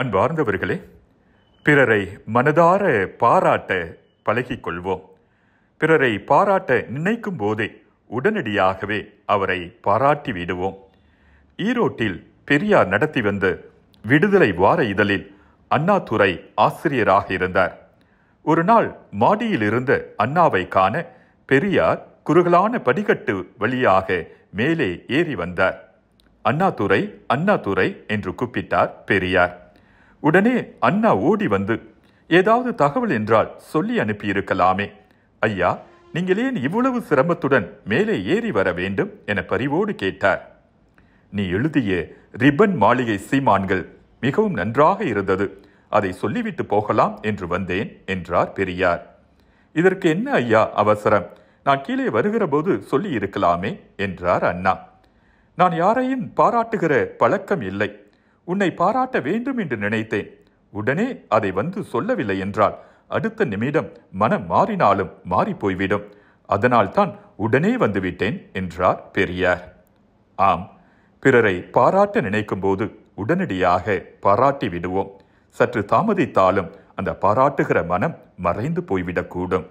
அன்பார்ந்தவர்களே பிறரை மனதார பாராட்ட பழகிக்கொள்வோம் பிறரை பாராட்ட நினைக்கும் போதே உடனடியாகவே அவரை பாராட்டி விடுவோம் ஈரோட்டில் பெரியார் நடத்தி வந்த விடுதலை வார இதழில் அண்ணாதுரை ஆசிரியராக இருந்தார் ஒரு நாள் மாடியில் இருந்த அண்ணாவை காண பெரியார் குறுகலான படிக்கட்டு வழியாக மேலே ஏறி வந்தார் அண்ணாதுரை அண்ணாதுரை என்று கூப்பிட்டார் பெரியார் உடனே அண்ணா ஓடி வந்து ஏதாவது தகவல் என்றால் சொல்லி அனுப்பியிருக்கலாமே ஐயா நீங்கள் ஏன் இவ்வளவு சிரமத்துடன் மேலே ஏறி வர வேண்டும் என பரிவோடு கேட்டார் நீ எழுதிய ரிப்பன் மாளிகை சீமான்கள் மிகவும் நன்றாக இருந்தது அதை சொல்லிவிட்டு போகலாம் என்று வந்தேன் என்றார் பெரியார் இதற்கு என்ன ஐயா அவசரம் நான் கீழே வருகிற போது சொல்லி இருக்கலாமே என்றார் அண்ணா நான் யாரையும் பாராட்டுகிற பழக்கம் இல்லை உன்னை பாராட்ட வேண்டும் என்று நினைத்தேன் உடனே அதை வந்து சொல்லவில்லை என்றால் அடுத்த நிமிடம் மனம் மாறினாலும் மாறிப்போய்விடும் அதனால்தான் உடனே வந்துவிட்டேன் என்றார் பெரியார் ஆம் பிறரை பாராட்ட நினைக்கும்போது உடனடியாக பாராட்டி விடுவோம் சற்று தாமதித்தாலும் அந்த பாராட்டுகிற மனம் மறைந்து போய்விடக்கூடும்